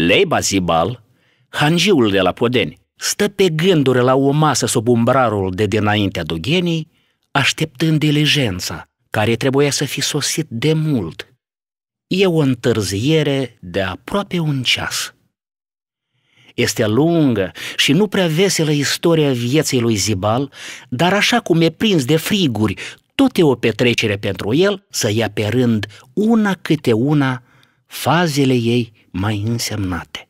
Leiba Zibal, hangiul de la Podeni, stă pe gânduri la o masă sub umbrarul de dinaintea dughenii, așteptând diligența, care trebuia să fi sosit de mult. E o întârziere de aproape un ceas. Este lungă și nu prea veselă istoria vieții lui Zibal, dar așa cum e prins de friguri, tot e o petrecere pentru el să ia pe rând una câte una fazele ei mai însemnate.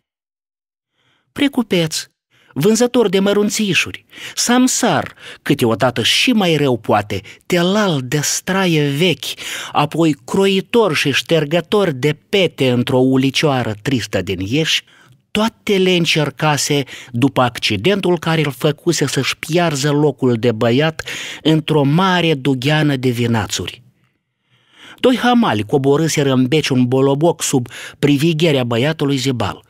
Precupeț, vânzător de mărunțișuri, samsar, câteodată și mai rău poate, telal de straie vechi, apoi croitor și ștergător de pete într-o ulicioară tristă din Ieși, toate le încercase după accidentul care îl făcuse să-și piarză locul de băiat într-o mare dugheană de vinațuri. Doi hamali coborâseră în beci un boloboc sub privigherea băiatului Zebal.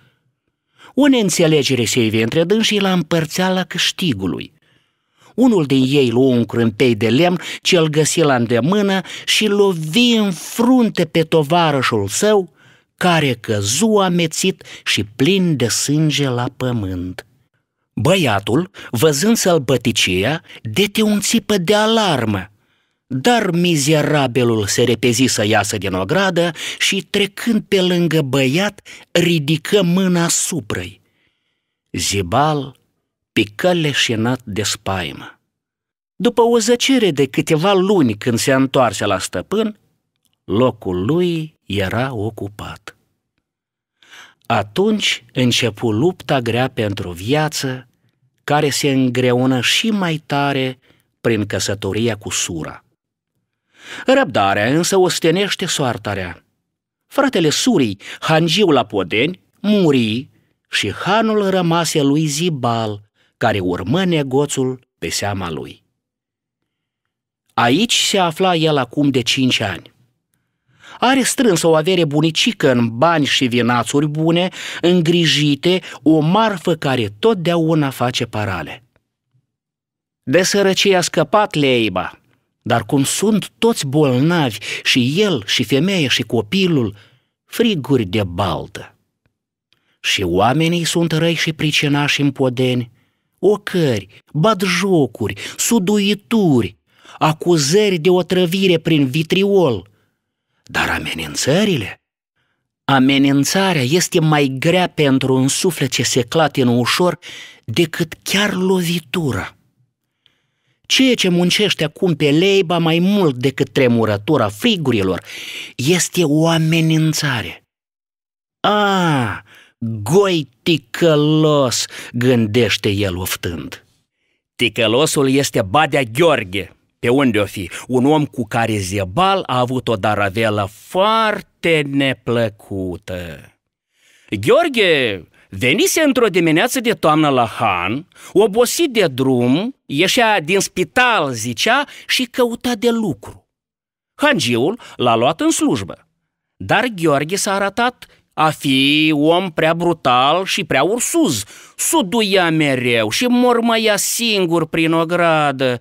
O neînțelegere se ive între dânsii la împărțeala câștigului. Unul din ei luă un crâmpei de lemn ce îl găsi la îndemână și lovi în frunte pe tovarășul său, care căzu amețit și plin de sânge la pământ. Băiatul, văzând sălbăticia, dete un țipă de alarmă dar mizerabilul se repezi să iasă din ogradă și, trecând pe lângă băiat, ridică mâna suprăi. Zibal pică leșinat de spaimă. După o zăcere de câteva luni când se întoarse la stăpân, locul lui era ocupat. Atunci începu lupta grea pentru viață, care se îngreună și mai tare prin căsătoria cu sura. Răbdarea însă ostenește soarta rea. Fratele Surii, hangiul la Podeni, muri și hanul rămase lui Zibal, care urmă negoțul pe seama lui. Aici se afla el acum de cinci ani. Are strâns o avere bunicică în bani și vinațuri bune, îngrijite, o marfă care totdeauna face parale. De sărăcie a scăpat Leiba, dar cum sunt toți bolnavi, și el, și femeia, și copilul, friguri de baltă. Și oamenii sunt răi și pricinași în podeni, ocări, badjocuri, suduituri, acuzări de otrăvire prin vitriol. Dar amenințările? Amenințarea este mai grea pentru un suflet ce se clatină ușor decât chiar lovitura. Ceea ce muncește acum pe leiba mai mult decât tremurătura frigurilor este o amenințare. A, goi ticălos, gândește el oftând. Ticălosul este Badea Gheorghe, pe unde o fi, un om cu care Zebal a avut o daravelă foarte neplăcută. Gheorghe Venise într-o dimineață de toamnă la Han, obosit de drum, ieșea din spital, zicea, și căuta de lucru. Hangiul l-a luat în slujbă, dar Gheorghe s-a arătat a fi om prea brutal și prea ursuz. Suduia mereu și mormăia singur prin o gradă.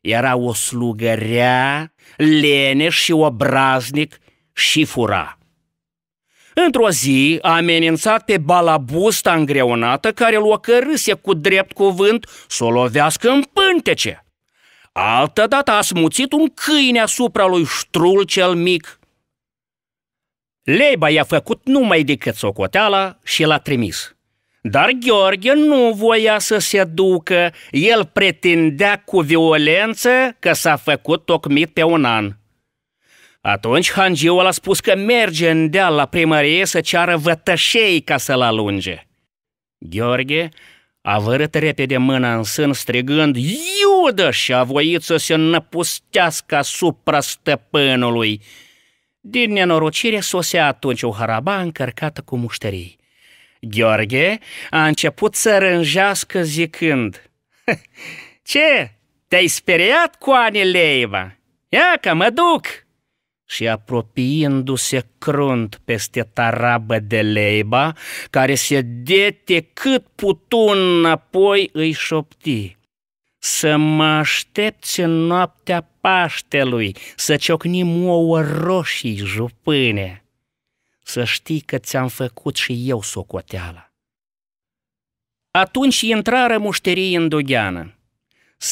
Era o slugărea, leneș și obraznic și fura. Într-o zi a amenințat pe balabusta îngreunată care locărâse cu drept cuvânt să o lovească în pântece. Altădată a smuțit un câine asupra lui Ștrul cel mic. Leiba i-a făcut numai decât socoteala și l-a trimis. Dar Gheorghe nu voia să se ducă, el pretindea cu violență că s-a făcut tocmit pe un an – atunci hangiul a spus că merge în deal la primărie să ceară vătășei ca să-l alunge. Gheorghe a vărât repede mâna în sân strigând Iudă și a voit să se năpustească asupra stăpânului. Din nenorocire sosea atunci o haraba încărcată cu mușterii. Gheorghe a început să rânjească zicând Ce? Te-ai speriat cu Anileiva? Ia că mă duc!" și apropiindu-se crunt peste tarabă de leiba, care se dete cât putu înapoi îi șopti. Să mă aștepți în noaptea Paștelui, să ciocnim ouă roșii jupâne. Să știi că ți-am făcut și eu socoteala. Atunci intrară mușterii în dugheană.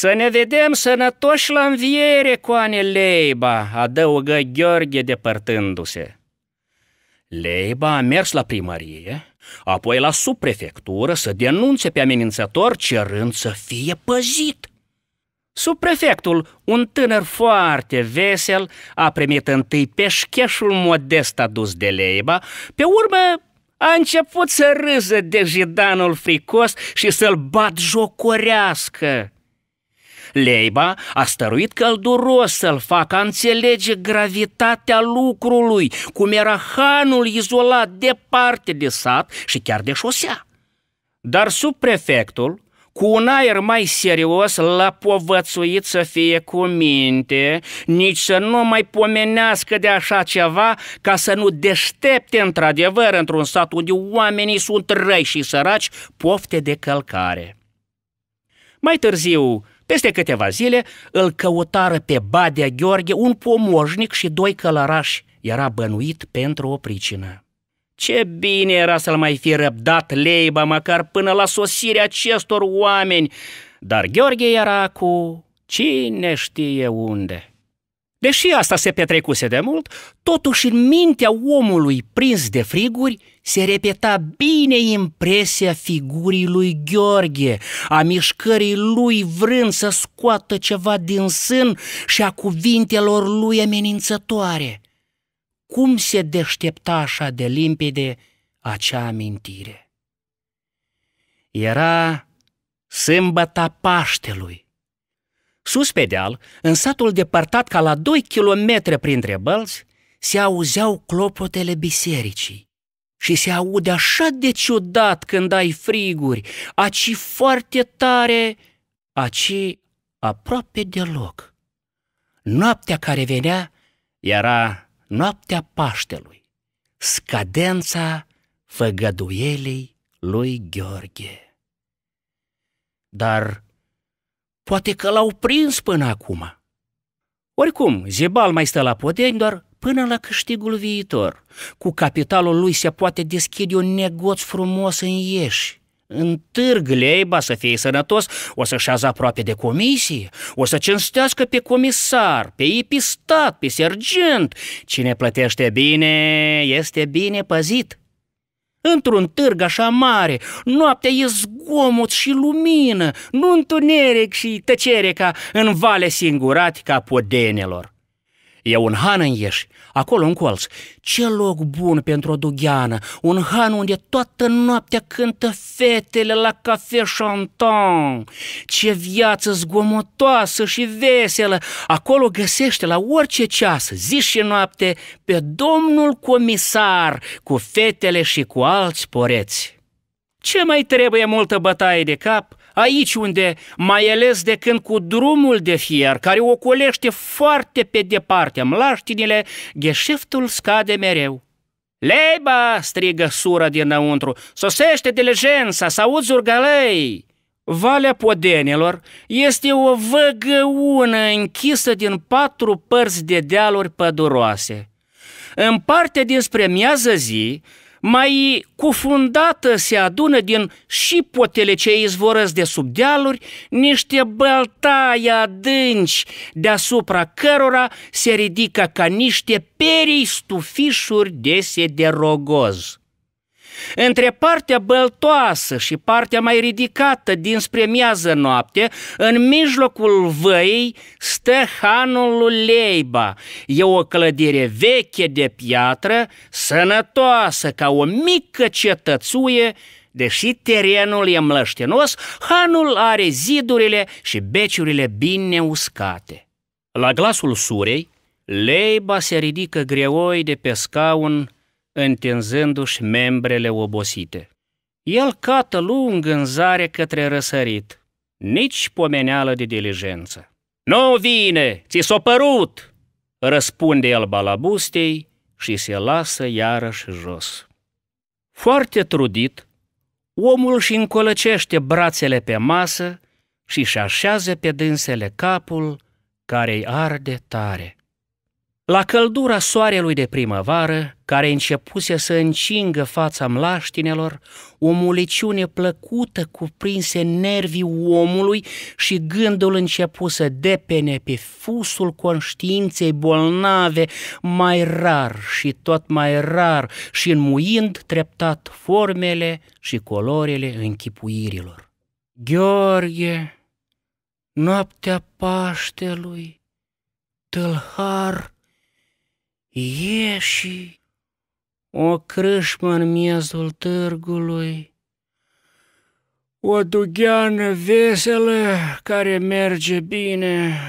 Să ne vedem sănătoși la înviere, coane Leiba, adăugă Gheorghe depărtându-se. Leiba a mers la primărie, apoi la subprefectură să denunțe pe amenințător cerând să fie păzit. Subprefectul, un tânăr foarte vesel, a primit întâi peșcheșul modest adus de Leiba, pe urmă a început să râză de jidanul fricos și să-l bat jocorească. Leiba a stăruit călduros să-l facă a înțelege gravitatea lucrului, cum era hanul izolat departe de sat și chiar de șosea. Dar subprefectul, cu un aer mai serios l-a povățuit să fie cu minte, nici să nu mai pomenească de așa ceva ca să nu deștepte într-adevăr într-un sat unde oamenii sunt răi și săraci pofte de călcare. Mai târziu, peste câteva zile îl căutară pe Badea Gheorghe un pomoșnic și doi călărași. Era bănuit pentru o pricină. Ce bine era să-l mai fi răbdat leiba măcar până la sosirea acestor oameni, dar Gheorghe era cu cine știe unde. Deși asta se petrecuse de mult, totuși în mintea omului prins de friguri se repeta bine impresia figurii lui Gheorghe, a mișcării lui vrând să scoată ceva din sân și a cuvintelor lui amenințătoare. Cum se deștepta așa de limpede acea amintire? Era sâmbăta Paștelui, Sus pe deal, în satul departat ca la 2 km printre bălți, se auzeau clopotele bisericii. Și se aude așa de ciudat când ai friguri, aci foarte tare, aci aproape deloc. Noaptea care venea era noaptea Paștelui, scadența făgăduielii lui Gheorghe. Dar Poate că l-au prins până acum. Oricum, Zebal mai stă la podeni doar până la câștigul viitor. Cu capitalul lui se poate deschide un negoț frumos în ieși. În târg leiba să fie sănătos, o să șează aproape de comisie, o să cinstească pe comisar, pe epistat, pe sergent. Cine plătește bine, este bine păzit într-un târg așa mare. Noaptea e zgomot și lumină, nu întuneric și tăcere ca în vale singurat ca podenelor. E un han în ieși, acolo în colț. Ce loc bun pentru o dugheană, un han unde toată noaptea cântă fetele la cafe chantant. Ce viață zgomotoasă și veselă, acolo găsește la orice ceas, zi și noapte, pe domnul comisar cu fetele și cu alți poreți. Ce mai trebuie multă bătaie de cap Aici unde, mai ales de când cu drumul de fier, care ocolește foarte pe departe mlaștinile, gheșeftul scade mereu. Leiba, strigă sura dinăuntru, sosește diligența, să auzi urgălei! Valea Podenilor este o văgăună închisă din patru părți de dealuri păduroase. În parte dinspre miază zi, mai cufundată se adună din șipotele ce izvorăsc de sub dealuri niște băltaie adânci, deasupra cărora se ridică ca niște perii stufișuri dese de rogoz. Între partea băltoasă și partea mai ridicată dinspre miază noapte, în mijlocul văii, stă hanul Leiba. E o clădire veche de piatră, sănătoasă ca o mică cetățuie, Deși terenul e mlăștenos, hanul are zidurile și beciurile bine uscate. La glasul surei, Leiba se ridică greoi de pe scaun întinzându-și membrele obosite. El cată lung în zare către răsărit, nici pomeneală de diligență. Nu vine, ți s-o părut!" răspunde el balabustei și se lasă iarăși jos. Foarte trudit, omul și încolăcește brațele pe masă și și așează pe dânsele capul care i arde tare. La căldura soarelui de primăvară, care începuse să încingă fața mlaștinelor, o muliciune plăcută cuprinse nervii omului și gândul începu să depene pe fusul conștiinței bolnave, mai rar și tot mai rar și înmuind treptat formele și colorele închipuirilor. Gheorghe, noaptea Paștelui, tâlhar, ieși o crâșmă în miezul târgului, o dugheană veselă care merge bine,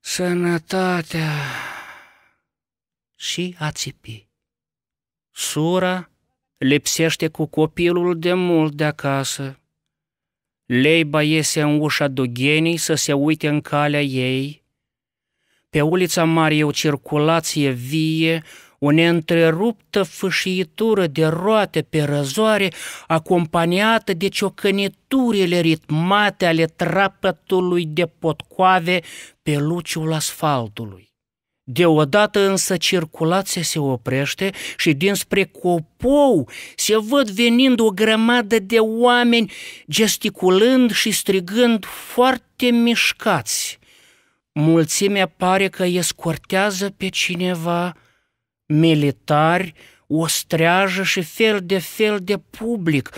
sănătatea și a țipi. Sura lipsește cu copilul de mult de acasă. Leiba iese în ușa dugenii să se uite în calea ei, pe ulița mare e o circulație vie, o neîntreruptă fâșitură de roate pe răzoare, acompaniată de ciocăniturile ritmate ale trapătului de potcoave pe luciul asfaltului. Deodată însă circulația se oprește și dinspre copou se văd venind o grămadă de oameni gesticulând și strigând foarte mișcați – mulțimea pare că escortează pe cineva, militari, o streajă și fel de fel de public,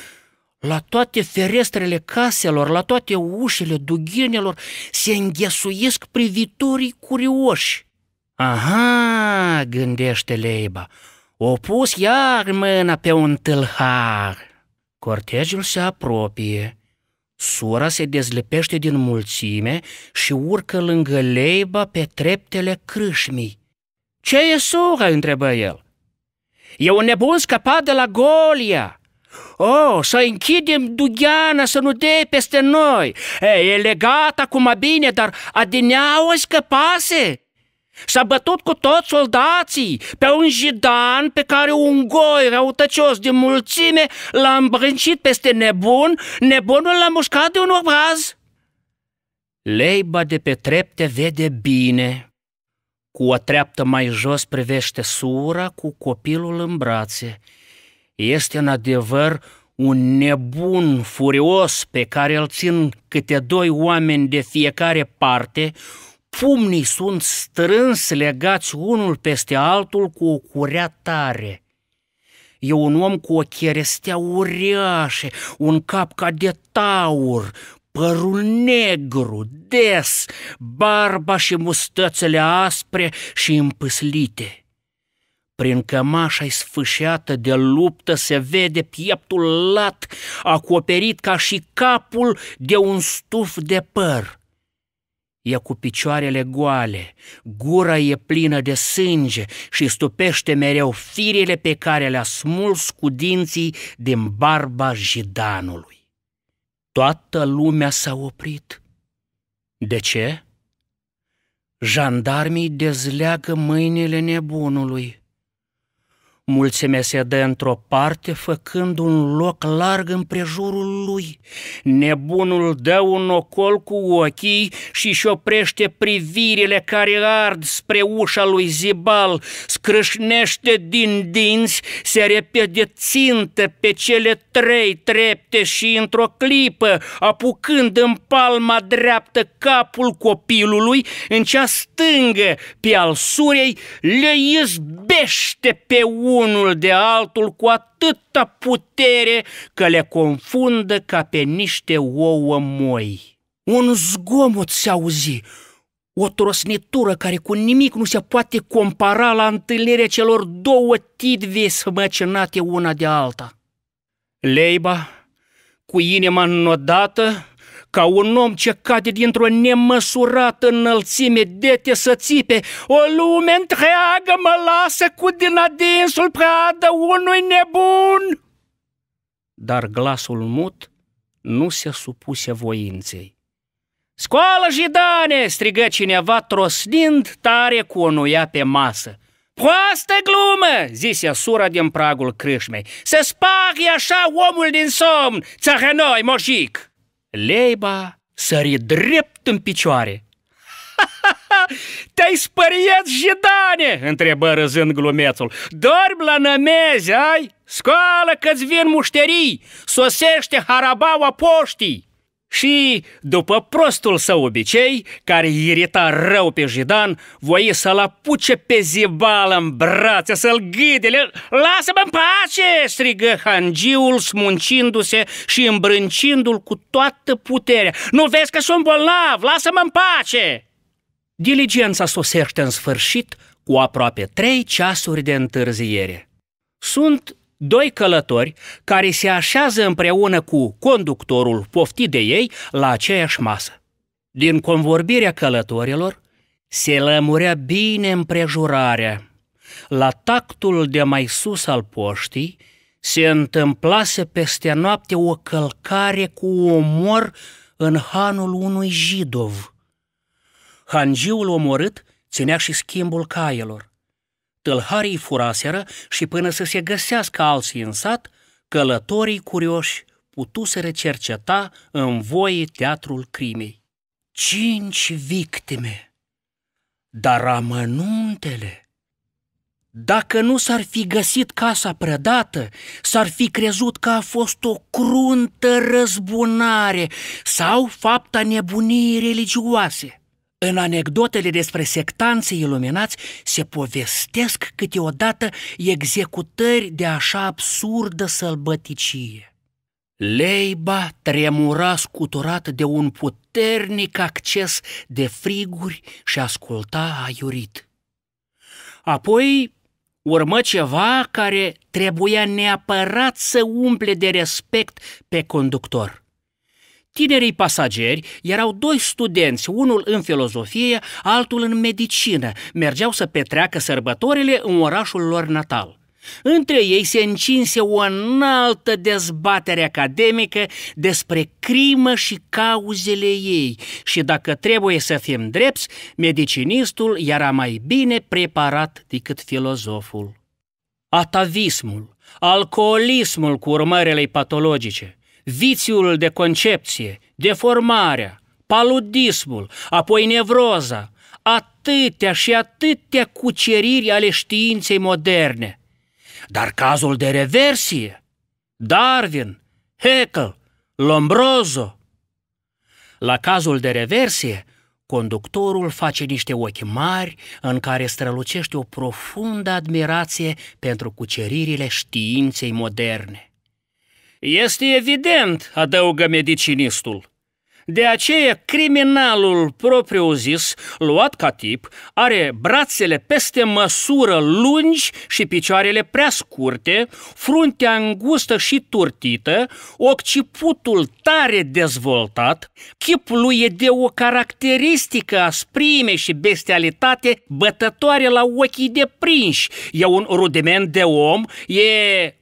la toate ferestrele caselor, la toate ușile dughinelor, se înghesuiesc privitorii curioși. Aha, gândește Leiba, o pus iar mâna pe un tâlhar. Cortegiul se apropie. Sura se dezlepește din mulțime și urcă lângă leiba pe treptele crâșmii. Ce e sura?" întrebă el. E un nebun scăpat de la Golia!" Oh, să închidem dugheana să nu dea peste noi. E, e legată acum bine, dar adineaua scăpase. S-a bătut cu toți soldații pe un jidan pe care un goi răutăcios din mulțime l-a îmbrâncit peste nebun, nebunul l-a mușcat de un obraz. Leiba de pe trepte vede bine, cu o treaptă mai jos privește sura cu copilul în brațe. Este în adevăr un nebun furios pe care îl țin câte doi oameni de fiecare parte, Pumnii sunt strâns legați unul peste altul cu o curea tare. E un om cu o cherestea uriașe, un cap ca de taur, părul negru, des, barba și mustățele aspre și împâslite. Prin cămașa sfâșiată de luptă se vede pieptul lat, acoperit ca și capul de un stuf de păr e cu picioarele goale, gura e plină de sânge și stupește mereu firele pe care le-a smuls cu dinții din barba jidanului. Toată lumea s-a oprit. De ce? Jandarmii dezleagă mâinile nebunului. Mulțimea se dă într-o parte, făcând un loc larg în prejurul lui. Nebunul dă un ocol cu ochii și-și oprește privirile care ard spre ușa lui Zibal, scrâșnește din dinți, se repede țintă pe cele trei trepte și într-o clipă, apucând în palma dreaptă capul copilului, în cea stângă pe al surei, le izbește pe ușa unul de altul cu atâta putere că le confundă ca pe niște ouă moi. Un zgomot se auzi, o trosnitură care cu nimic nu se poate compara la întâlnirea celor două titve smăcinate una de alta. Leiba, cu inima înnodată, ca un om ce cade dintr-o nemăsurată înălțime de te să țipe, o lume întreagă mă lasă cu din adinsul pradă unui nebun. Dar glasul mut nu se supuse voinței. Scoală, jidane!" strigă cineva trosnind tare cu o nuia pe masă. Proastă glumă!" zise sura din pragul crâșmei. Se sparghe așa omul din somn, noi moșic!" Leiba sări drept în picioare. Te-ai spăriet, jidane?" întrebă râzând glumețul. Dormi la nămezi, ai? Scoală că-ți vin mușterii! Sosește harabaua poștii!" și, după prostul său obicei, care irita rău pe Jidan, voie să-l apuce pe zibală în brațe, să-l ghidele. Lasă-mă în pace!" strigă hangiul, smuncindu-se și îmbrâncindu-l cu toată puterea. Nu vezi că sunt bolnav? Lasă-mă în pace!" Diligența sosește în sfârșit cu aproape trei ceasuri de întârziere. Sunt doi călători care se așează împreună cu conductorul poftit de ei la aceeași masă. Din convorbirea călătorilor, se lămurea bine împrejurarea. La tactul de mai sus al poștii, se întâmplase peste noapte o călcare cu omor în hanul unui jidov. Hangiul omorât ținea și schimbul caielor. Tâlharii furaseră și până să se găsească alții în sat, călătorii curioși putuseră cerceta în voie teatrul crimei. Cinci victime! Dar amănuntele! Dacă nu s-ar fi găsit casa prădată, s-ar fi crezut că a fost o cruntă răzbunare sau fapta nebuniei religioase. În anecdotele despre sectanții iluminați se povestesc câteodată executări de așa absurdă sălbăticie. Leiba tremura scuturat de un puternic acces de friguri și asculta aiurit. Apoi urmă ceva care trebuia neapărat să umple de respect pe conductor – tinerii pasageri erau doi studenți, unul în filozofie, altul în medicină. Mergeau să petreacă sărbătorile în orașul lor natal. Între ei se încinse o înaltă dezbatere academică despre crimă și cauzele ei și dacă trebuie să fim drepți, medicinistul era mai bine preparat decât filozoful. Atavismul, alcoolismul cu urmărele patologice, vițiul de concepție, deformarea, paludismul, apoi nevroza, atâtea și atâtea cuceriri ale științei moderne. Dar cazul de reversie, Darwin, Haeckel, Lombroso. La cazul de reversie, conductorul face niște ochi mari în care strălucește o profundă admirație pentru cuceririle științei moderne. Este evident, adăugă medicinistul. De aceea, criminalul propriu-zis, luat ca tip, are brațele peste măsură lungi și picioarele prea scurte, fruntea îngustă și turtită, occiputul tare dezvoltat, chipul lui e de o caracteristică asprime și bestialitate bătătoare la ochii prinși. E un rudiment de om, e,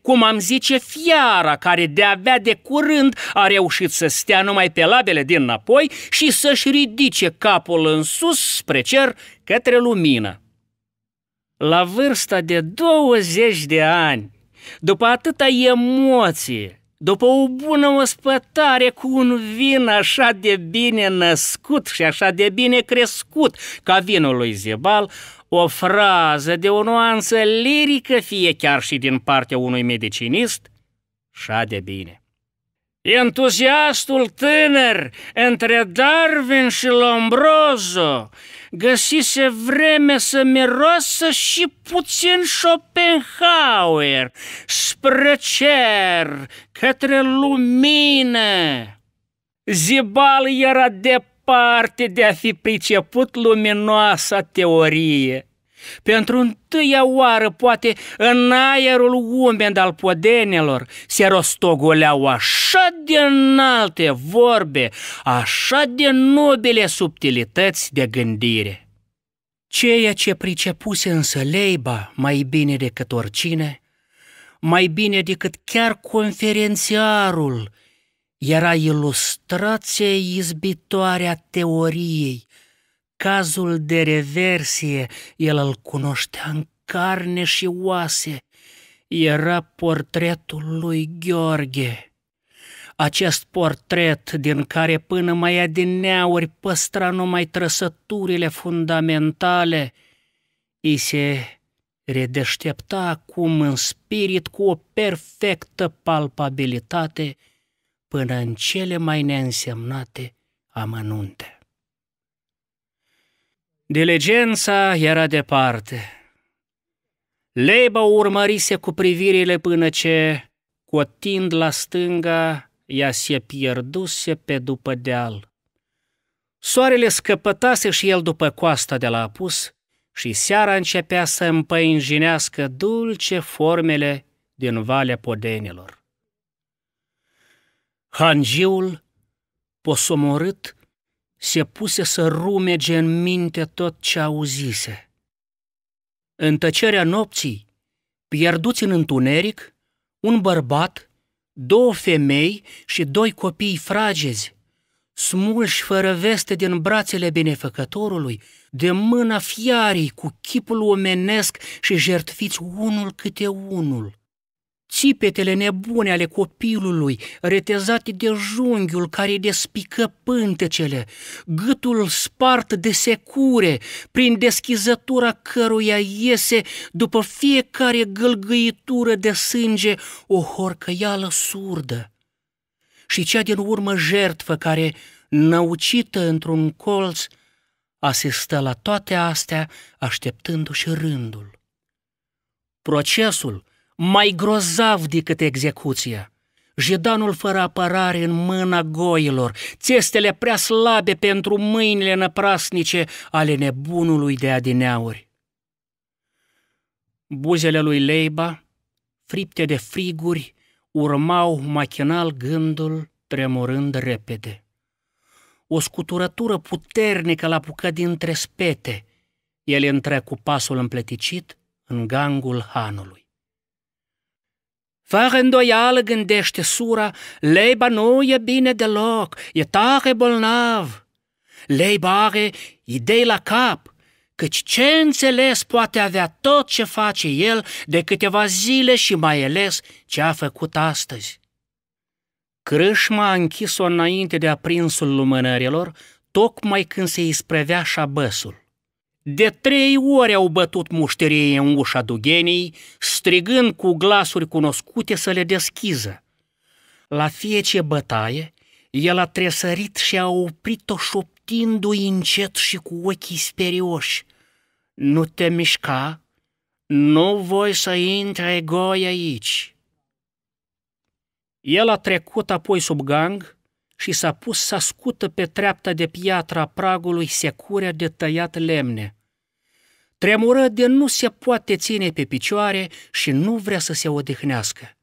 cum am zice, fiara care de-abia de curând a reușit să stea numai pe labele de din înapoi și să-și ridice capul în sus spre cer către lumină. La vârsta de 20 de ani, după atâta emoție, după o bună ospătare cu un vin așa de bine născut și așa de bine crescut ca vinul lui Zebal, o frază de o nuanță lirică, fie chiar și din partea unui medicinist, așa de bine. Entuziastul tânăr între Darwin și Lombroso găsise vreme să mirosă și puțin Schopenhauer spre cer, către lumină. Zibal era departe de a fi priceput luminoasa teorie. Pentru întâia oară, poate, în aerul umed al podenelor se rostogoleau așa de înalte vorbe, așa de nobile subtilități de gândire. Ceea ce pricepuse însă Leiba mai bine decât oricine, mai bine decât chiar conferențiarul, era ilustrația izbitoare a teoriei, cazul de reversie, el îl cunoștea în carne și oase. Era portretul lui Gheorghe. Acest portret, din care până mai adineauri păstra numai trăsăturile fundamentale, i se redeștepta acum în spirit cu o perfectă palpabilitate până în cele mai neînsemnate amănunte. Diligența era departe. Leiba urmărise cu privirile până ce, cotind la stânga, ea se pierduse pe după deal. Soarele scăpătase și el după coasta de la apus și seara începea să împăinjinească dulce formele din Valea Podenilor. Hangiul, posomorât, se puse să rumege în minte tot ce auzise. În tăcerea nopții, pierduți în întuneric, un bărbat, două femei și doi copii fragezi, smulși fără veste din brațele binefăcătorului, de mâna fiarii cu chipul omenesc și jertfiți unul câte unul țipetele nebune ale copilului, retezate de junghiul care despică pântecele, gâtul spart de secure, prin deschizătura căruia iese, după fiecare gâlgâitură de sânge, o horcăială surdă. Și cea din urmă jertfă care, năucită într-un colț, asistă la toate astea, așteptându-și rândul. Procesul, mai grozav decât execuția. Jidanul fără apărare în mâna goilor, țestele prea slabe pentru mâinile năprasnice ale nebunului de adineauri. Buzele lui Leiba, fripte de friguri, urmau machinal gândul tremurând repede. O scuturătură puternică l-a apucat dintre spete. El intră cu pasul împleticit în gangul hanului. Fără îndoială gândește sura, leiba nu e bine deloc, e tare bolnav. Leiba are idei la cap, căci ce înțeles poate avea tot ce face el de câteva zile și mai ales ce a făcut astăzi. Crâșma a închis-o înainte de aprinsul lumânărilor, tocmai când se isprevea șabăsul. De trei ori au bătut mușterii în ușa Dugenii, strigând cu glasuri cunoscute să le deschiză. La fiecare bătaie, el a tresărit și a oprit-o șoptindu-i încet și cu ochii sperioși. Nu te mișca, nu voi să intre goi aici. El a trecut apoi sub gang, și s-a pus să scută pe treapta de piatră a pragului securea de tăiat lemne. Tremură de nu se poate ține pe picioare și nu vrea să se odihnească.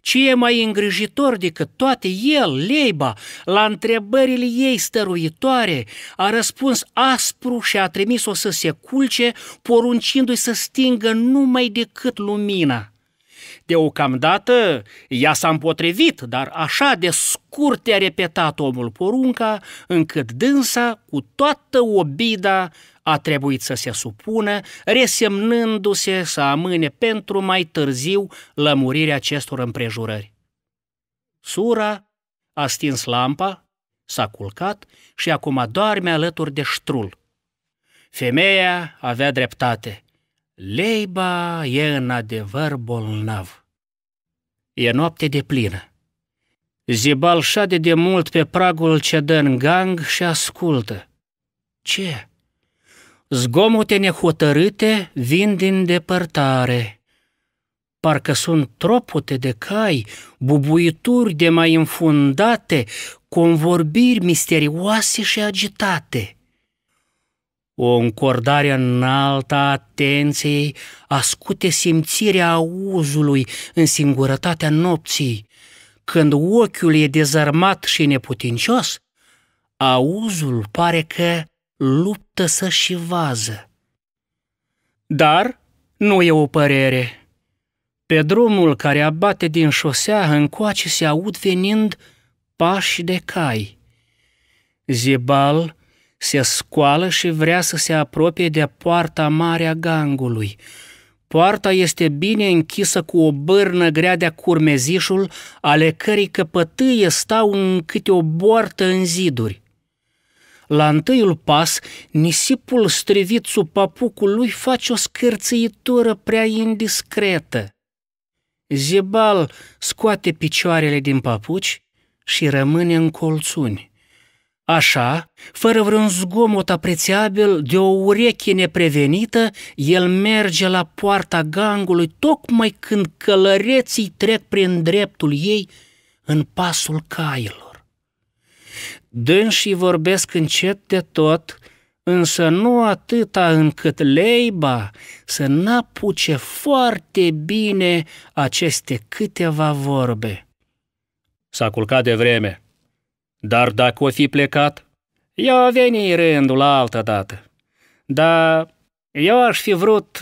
Ce e mai îngrijitor decât toate el, Leiba, la întrebările ei stăruitoare, a răspuns aspru și a trimis-o să se culce, poruncindu-i să stingă numai decât lumina. Deocamdată ea s-a împotrivit, dar așa de scurt a repetat omul porunca, încât dânsa, cu toată obida, a trebuit să se supună, resemnându-se să amâne pentru mai târziu lămurirea acestor împrejurări. Sura a stins lampa, s-a culcat și acum doarme alături de ștrul. Femeia avea dreptate. Leiba e în adevăr bolnav. E noapte de plină. Zibal șade de mult pe pragul ce dă în gang și ascultă. Ce? Zgomote nehotărâte vin din depărtare. Parcă sunt tropote de cai, bubuituri de mai înfundate, convorbiri misterioase și agitate o încordare înaltă a atenției ascute simțirea auzului în singurătatea nopții. Când ochiul e dezarmat și neputincios, auzul pare că luptă să-și vază. Dar nu e o părere. Pe drumul care abate din șosea încoace se aud venind pași de cai. Zebal se scoală și vrea să se apropie de poarta mare a gangului. Poarta este bine închisă cu o bârnă grea de-a curmezișul, ale cărei căpătâie stau în câte o boartă în ziduri. La întâiul pas, nisipul strivit sub papucul lui face o scârțâitură prea indiscretă. Zebal scoate picioarele din papuci și rămâne în colțuni. Așa, fără vreun zgomot aprețiabil, de o ureche neprevenită, el merge la poarta gangului tocmai când călăreții trec prin dreptul ei în pasul cailor. Dânsii vorbesc încet de tot, însă nu atâta încât leiba să n-apuce foarte bine aceste câteva vorbe. S-a culcat de vreme, dar dacă o fi plecat, eu a venit rândul altă dată. Dar eu aș fi vrut...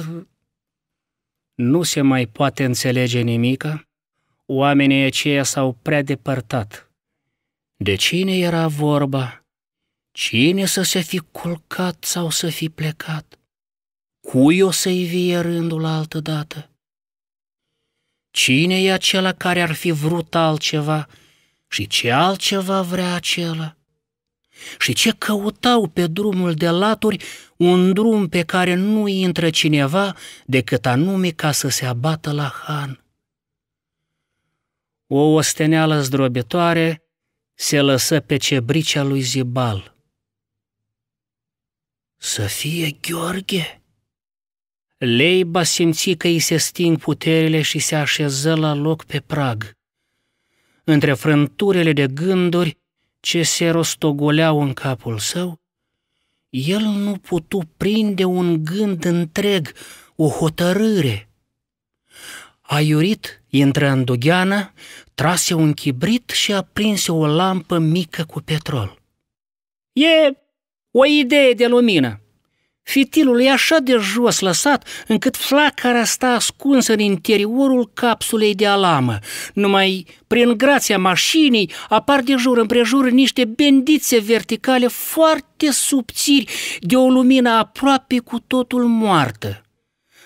Nu se mai poate înțelege nimică. Oamenii aceia s-au prea depărtat. De cine era vorba? Cine să se fi culcat sau să fi plecat? Cui o să-i vie rândul altă dată? Cine e acela care ar fi vrut altceva și ce altceva vrea acela? Și ce căutau pe drumul de laturi un drum pe care nu intră cineva decât anume ca să se abată la han? O osteneală zdrobitoare se lăsă pe cebricea lui Zibal. Să fie Gheorghe! Leiba simți că îi se sting puterile și se așeză la loc pe prag între frânturile de gânduri ce se rostogoleau în capul său, el nu putu prinde un gând întreg, o hotărâre. Aiurit intră în dugheană, trase un chibrit și aprinse o lampă mică cu petrol. E o idee de lumină, Fitilul e așa de jos lăsat, încât flacăra sta ascunsă în interiorul capsulei de alamă. Numai prin grația mașinii apar de jur împrejur niște bendițe verticale foarte subțiri de o lumină aproape cu totul moartă.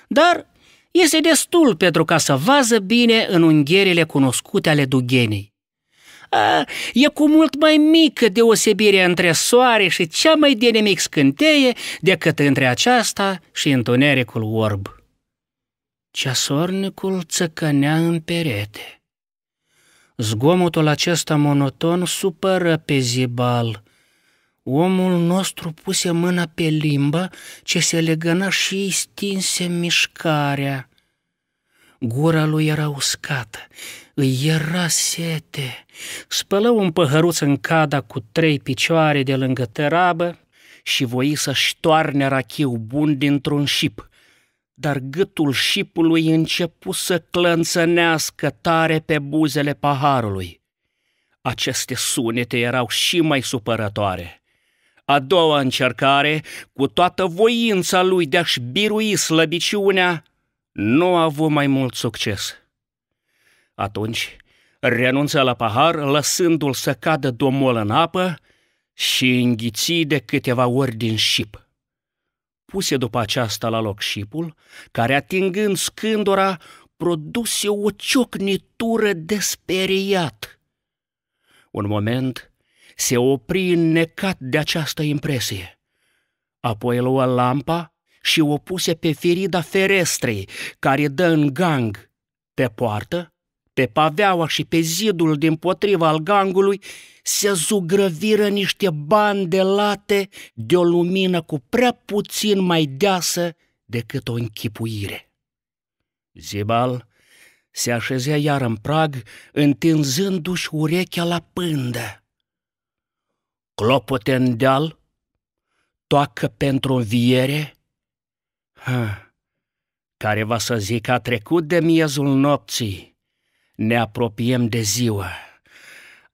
Dar este destul pentru ca să vază bine în ungherile cunoscute ale dugenei e cu mult mai mică deosebire între soare și cea mai de nimic scânteie decât între aceasta și întunericul orb. Ceasornicul țăcănea în perete. Zgomotul acesta monoton supără pe Zibal. Omul nostru puse mâna pe limbă ce se legăna și stinse mișcarea. Gura lui era uscată, îi era sete. Spălă un păhăruț în cada cu trei picioare de lângă terabă și voi să-și toarne rachiu bun dintr-un șip. Dar gâtul șipului începu să clănțănească tare pe buzele paharului. Aceste sunete erau și mai supărătoare. A doua încercare, cu toată voința lui de a-și birui slăbiciunea, nu a avut mai mult succes. Atunci renunță la pahar, lăsându-l să cadă domol în apă și înghiți de câteva ori din șip puse după aceasta la loc șipul, care, atingând scândura, produse o ciocnitură de speriat. Un moment se opri înnecat de această impresie. Apoi luă lampa și o puse pe ferida ferestrei, care dă în gang pe poartă, pe paveaua și pe zidul din potriva al gangului se zugrăviră niște bande late de o lumină cu prea puțin mai deasă decât o închipuire. Zibal se așezea iar în prag, întinzându-și urechea la pândă. Clopote în deal, toacă pentru înviere, ha, care va să zic a trecut de miezul nopții ne apropiem de ziua.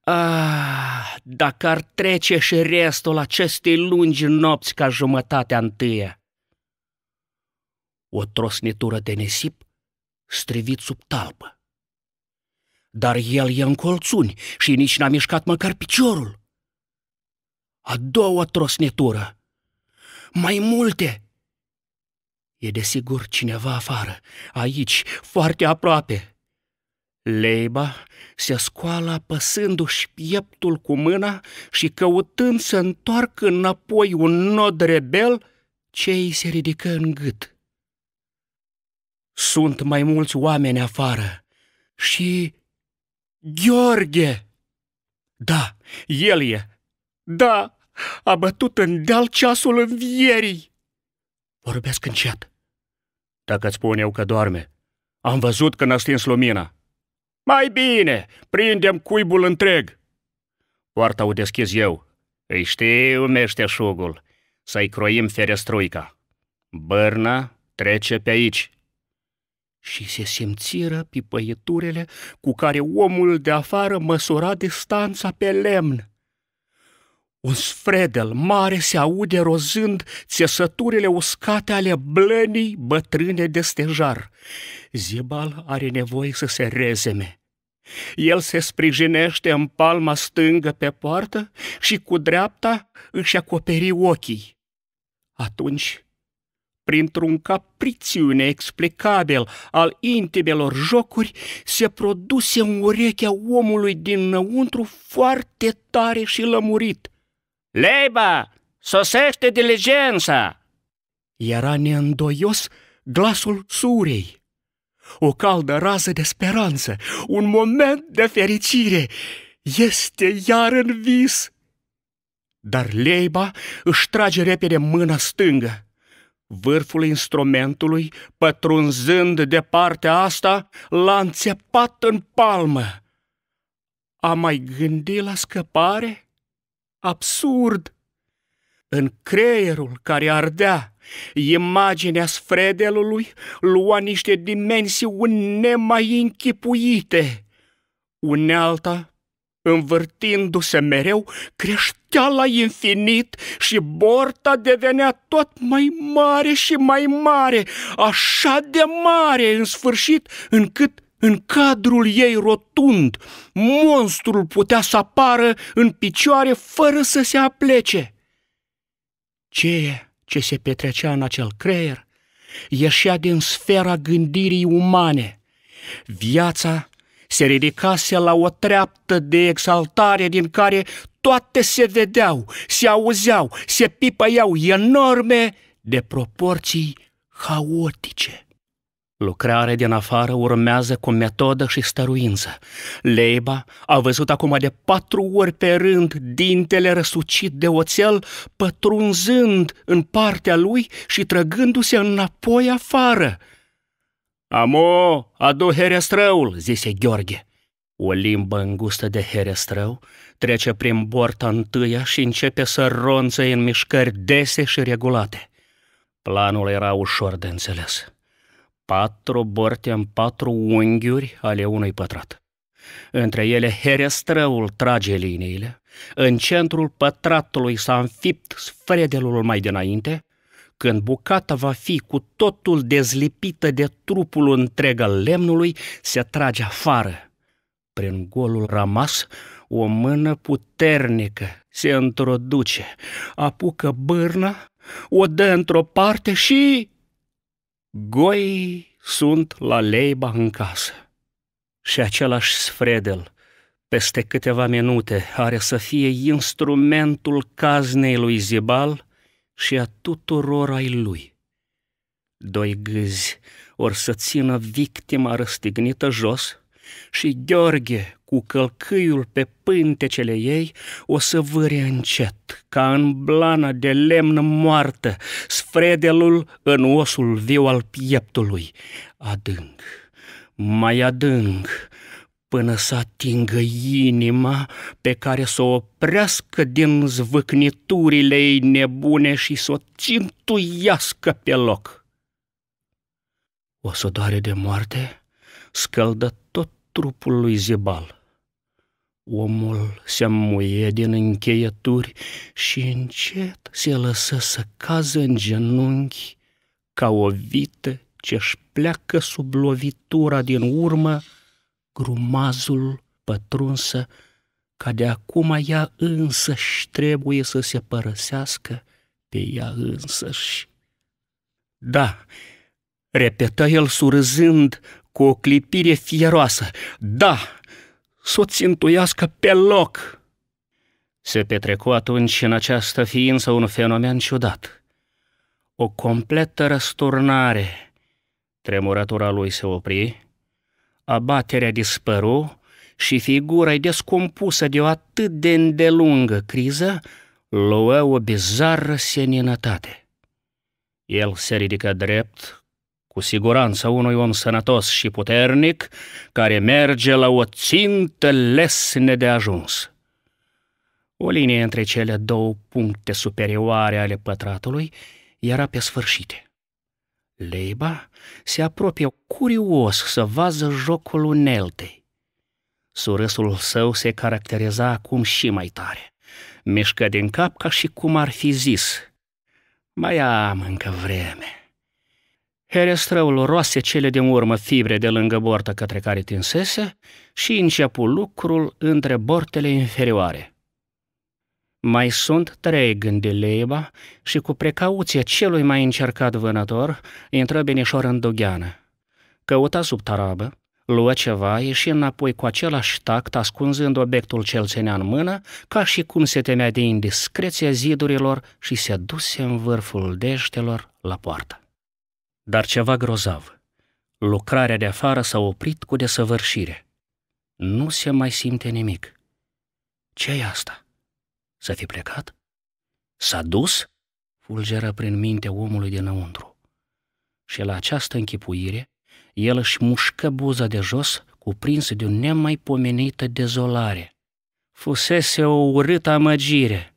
Ah, dacă ar trece și restul acestei lungi nopți ca jumătatea întâia. O trosnitură de nisip strivit sub talpă. Dar el e în colțuni și nici n-a mișcat măcar piciorul. A doua trosnitură. Mai multe! E desigur cineva afară, aici, foarte aproape. Leiba se scoală apăsându-și pieptul cu mâna și căutând să întoarcă înapoi un nod rebel ce îi se ridică în gât. Sunt mai mulți oameni afară și... Gheorghe! Da, el e! Da, a bătut în deal ceasul învierii! Vorbesc încet. Dacă ți spun eu că doarme, am văzut că n-a stins lumina. Mai bine, prindem cuibul întreg!" Poarta o deschis eu. Îi știu meșteșugul, să-i croim ferestruica. Bărna trece pe aici. Și se simțiră pipăieturile cu care omul de afară măsura distanța pe lemn. Un sfredel mare se aude rozând țesăturile uscate ale blănii bătrâne de stejar. Zibal are nevoie să se rezeme. El se sprijinește în palma stângă pe poartă și cu dreapta își acoperi ochii. Atunci, printr-un capriciu explicabil al intimelor jocuri, se produse în urechea omului dinăuntru foarte tare și lămurit. Leiba, sosește diligența! Era neîndoios glasul surei o caldă rază de speranță, un moment de fericire. Este iar în vis. Dar Leiba își trage repede mâna stângă. Vârful instrumentului, pătrunzând de partea asta, l-a înțepat în palmă. A mai gândit la scăpare? Absurd! În creierul care ardea, imaginea sfredelului lua niște dimensiuni nemai închipuite. Unealta, învârtindu-se mereu, creștea la infinit și borta devenea tot mai mare și mai mare, așa de mare în sfârșit, încât în cadrul ei rotund, monstrul putea să apară în picioare fără să se aplece. Ceea ce se petrecea în acel creier ieșea din sfera gândirii umane. Viața se ridicase la o treaptă de exaltare din care toate se vedeau, se auzeau, se pipăiau enorme de proporții haotice. Lucrare din afară urmează cu metodă și stăruință. Leiba a văzut acum de patru ori pe rând dintele răsucit de oțel, pătrunzând în partea lui și trăgându-se înapoi afară. Amo, adu herestrăul, zise Gheorghe. O limbă îngustă de herestrău trece prin borta întâia și începe să ronțe în mișcări dese și regulate. Planul era ușor de înțeles patru bărte în patru unghiuri ale unui pătrat. Între ele herestrăul trage liniile, în centrul pătratului s-a înfipt sfredelul mai dinainte, când bucata va fi cu totul dezlipită de trupul întreg al lemnului, se trage afară. Prin golul rămas, o mână puternică se introduce, apucă bârna, o dă într-o parte și Goi sunt la leiba în casă și același sfredel, peste câteva minute, are să fie instrumentul caznei lui Zibal și a tuturor ai lui. Doi gâzi or să țină victima răstignită jos și Gheorghe, cu călcâiul pe pântecele ei, o să vâre încet, ca în blana de lemn moartă, sfredelul în osul viu al pieptului, adânc, mai adânc, până să atingă inima pe care să o oprească din zvâcniturile ei nebune și să o cintuiască pe loc. O să doare de moarte, scăldă tot trupul lui Zibal. Omul se muie din încheieturi și încet se lăsă să cază în genunchi ca o vită ce-și pleacă sub lovitura din urmă, grumazul pătrunsă, ca de acum ea însăși trebuie să se părăsească pe ea însăși. Da, repetă el surzând cu o clipire fieroasă, da, să o țintuiască pe loc. Se petrecu atunci în această ființă un fenomen ciudat. O completă răsturnare. Tremurătura lui se opri, abaterea dispăru și figura descompusă de o atât de îndelungă criză luă o bizară seninătate. El se ridică drept, cu siguranță unui om sănătos și puternic, care merge la o țintă lesne de ajuns. O linie între cele două puncte superioare ale pătratului era pe sfârșit. Leiba se apropie curios să vază jocul uneltei. Surâsul său se caracteriza acum și mai tare. Mișcă din cap ca și cum ar fi zis. Mai am încă vreme. Herestrăul roase cele din urmă fibre de lângă bortă către care tinsese și începu lucrul între bortele inferioare. Mai sunt trei, gândi Leiba, și cu precauție celui mai încercat vânător, intră benișor în dogheană. Căuta sub tarabă, luă ceva, ieși înapoi cu același tact, ascunzând obiectul cel ținea în mână, ca și cum se temea de indiscreția zidurilor și se duse în vârful deștelor la poartă. Dar ceva grozav. Lucrarea de afară s-a oprit cu desăvârșire. Nu se mai simte nimic. ce e asta? Să fi plecat? S-a dus? Fulgeră prin minte omului dinăuntru. Și la această închipuire, el își mușcă buza de jos, cuprins de o nemaipomenită dezolare. Fusese o urâtă amăgire,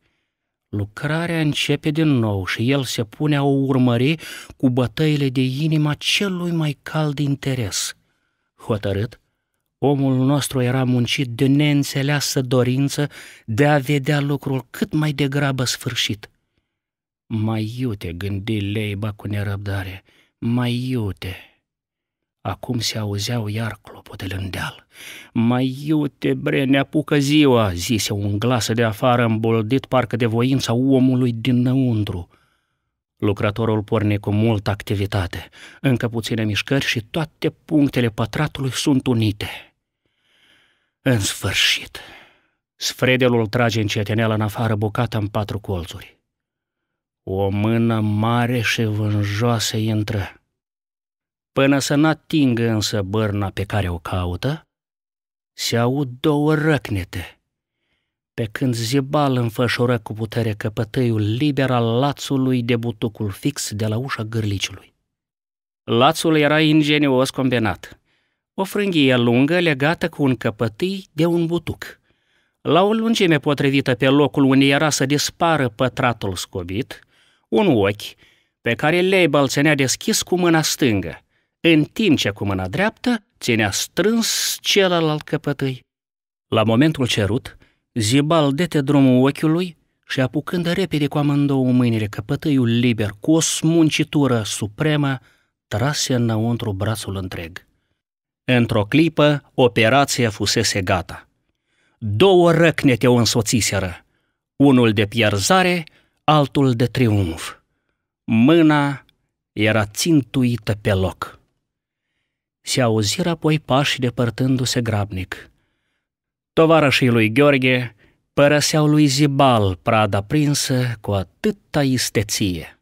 Lucrarea începe din nou și el se pune a o urmări cu bătăile de inima celui mai cald interes. Hotărât, omul nostru era muncit de neînțeleasă dorință de a vedea lucrul cât mai degrabă sfârșit. Mai iute, gândi Leiba cu nerăbdare, mai iute. Acum se auzeau iar clopotele în deal. Mai iute, bre, ne apucă ziua!" zise un glas de afară îmboldit parcă de voința omului dinăuntru. Lucrătorul porne cu multă activitate, încă puține mișcări și toate punctele pătratului sunt unite. În sfârșit, sfredelul trage încetineală în afară bucată în patru colțuri. O mână mare și vânjoasă intră. Până să n-atingă însă bărna pe care o caută, se aud două răcnete. Pe când Zibal înfășoră cu putere căpătăiul liber al lațului de butucul fix de la ușa gârliciului. Lațul era ingenios combinat. O frânghie lungă legată cu un căpătâi de un butuc. La o lungime potrivită pe locul unde era să dispară pătratul scobit, un ochi, pe care Leibal ținea deschis cu mâna stângă, în ce cu mâna dreaptă, ținea strâns celălalt căpătâi. La momentul cerut, Zibal dete drumul ochiului și apucând repede cu amândouă mâinile căpătâiul liber, cu o smuncitură supremă, trase înăuntru brațul întreg. Într-o clipă, operația fusese gata. Două răcnete o însoțiseră, unul de pierzare, altul de triumf. Mâna era țintuită pe loc. Se auziră apoi pași depărtându-se grabnic. Tovarășii lui Gheorghe părăseau lui Zibal prada prinsă cu atâta isteție.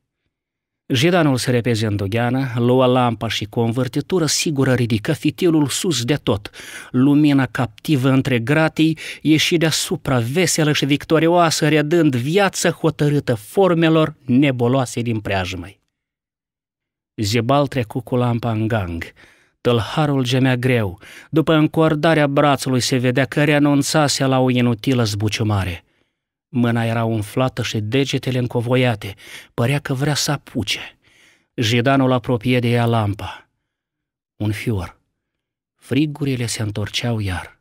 Jidanul se repeze în dogheană, lua lampa și cu o învârtitură sigură ridică fitilul sus de tot. Lumina captivă între gratii ieși deasupra, veselă și victorioasă, redând viață hotărâtă formelor neboloase din preajmăi. Zibal trecu cu lampa în gang – Tălharul gemea greu. După încordarea brațului se vedea că renunțase la o inutilă zbuciumare. Mâna era umflată și degetele încovoiate. Părea că vrea să apuce. Jidanul apropie de ea lampa. Un fior. Frigurile se întorceau iar.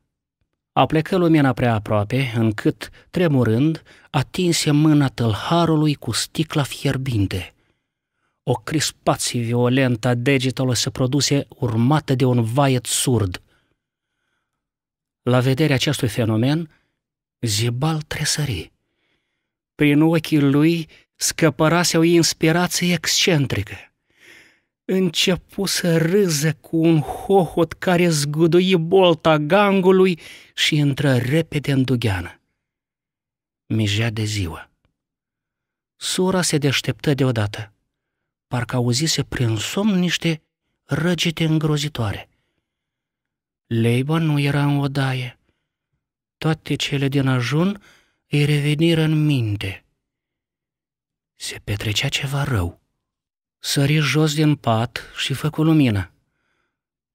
A plecat lumina prea aproape, încât, tremurând, atinse mâna tălharului cu sticla fierbinte – o crispație violentă a degetelor se produse urmată de un vaiet surd. La vederea acestui fenomen, Zibal tresări. Prin ochii lui scăpărase o inspirație excentrică. Începu să râză cu un hohot care zgudui bolta gangului și intră repede în dugheană. Mijea de ziua. Sura se deșteptă deodată parcă auzise prin somn niște răgete îngrozitoare. Leiba nu era în odaie. Toate cele din ajun îi reveniră în minte. Se petrecea ceva rău. Sări jos din pat și făcu lumină.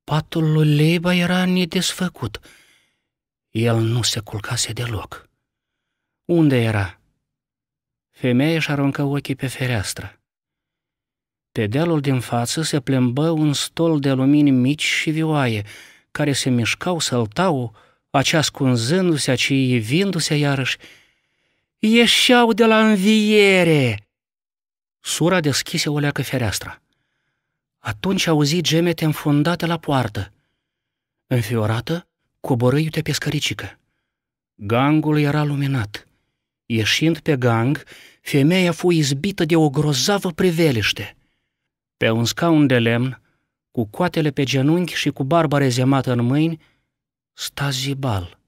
Patul lui Leiba era nedesfăcut. El nu se culcase deloc. Unde era? Femeia își aruncă ochii pe fereastră. Pe dealul din față se plimbă un stol de lumini mici și vioaie, care se mișcau, săltau, aceascunzându se acei ivindu-se iarăși. Ieșeau de la înviere! Sura deschise o leacă fereastra. Atunci auzi gemete înfundate la poartă. Înfiorată, coborâ iute pe scăricică. Gangul era luminat. Ieșind pe gang, femeia fu izbită de o grozavă priveliște pe un scaun de lemn, cu coatele pe genunchi și cu barba rezemată în mâini, sta zibal.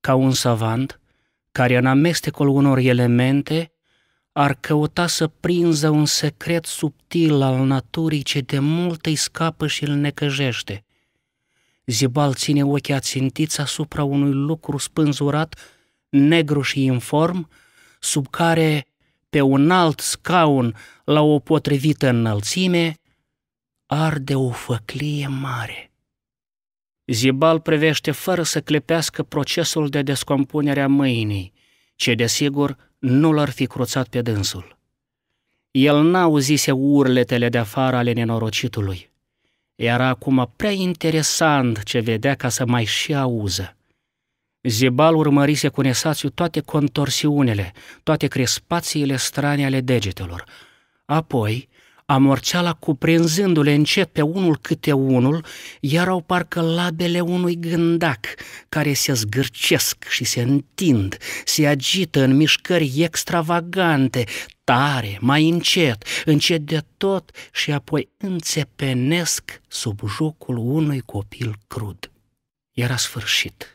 Ca un savant, care în amestecul unor elemente ar căuta să prinză un secret subtil al naturii ce de mult îi scapă și îl necăjește. Zibal ține ochii ațintiți asupra unui lucru spânzurat, negru și inform, sub care pe un alt scaun la o potrivită înălțime, arde o făclie mare. Zibal privește fără să clepească procesul de descompunere a mâinii, ce desigur nu l-ar fi cruțat pe dânsul. El n-auzise urletele de afară ale nenorocitului. Era acum prea interesant ce vedea ca să mai și auză. Zebal urmărise cu nesațiu toate contorsiunile, toate crespațiile strane ale degetelor. Apoi, amorceala cuprinzându-le încet pe unul câte unul, erau parcă labele unui gândac, care se zgârcesc și se întind, se agită în mișcări extravagante, tare, mai încet, încet de tot și apoi înțepenesc sub jocul unui copil crud. Era sfârșit.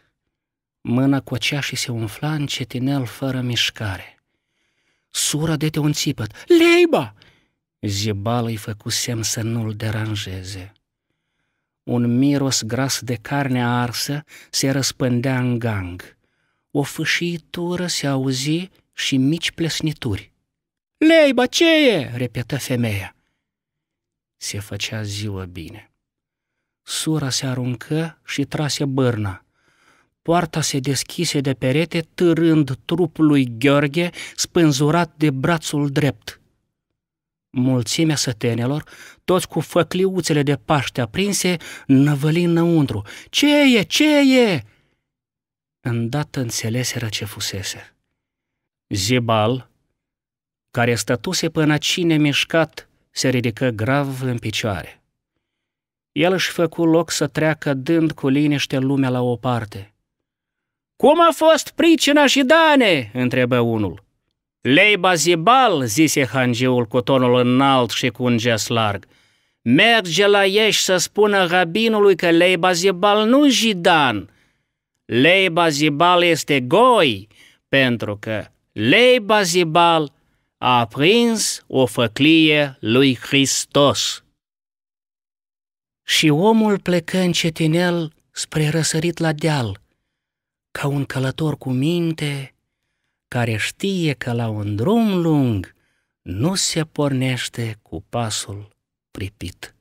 Mâna cocea și se umfla în cetinel fără mișcare. Sura te un țipăt. Leiba! Zibală îi făcu semn să nu-l deranjeze. Un miros gras de carne arsă se răspândea în gang. O fâșitură se auzi și mici plesnituri. Leiba, ce e?" repetă femeia. Se făcea ziua bine. Sura se aruncă și trase bârna. Poarta se deschise de perete, târând trupul lui Gheorghe, spânzurat de brațul drept. Mulțimea sătenelor, toți cu făcliuțele de paște aprinse, năvăli înăuntru. Ce e? Ce e?" Îndată înțeleseră ce fusese. Zibal, care stătuse până cine mișcat, se ridică grav în picioare. El își făcu loc să treacă dând cu liniște lumea la o parte. Cum a fost pricina și dane?" întrebă unul. Leiba zibal, zise hangiul cu tonul înalt și cu un gest larg. Merge la ei să spună rabinului că Leiba zibal nu jidan. Leiba zibal este goi, pentru că Leiba zibal a prins o făclie lui Hristos. Și omul plecă încetinel spre răsărit la deal – ca un călător cu minte care știe că la un drum lung nu se pornește cu pasul pripit.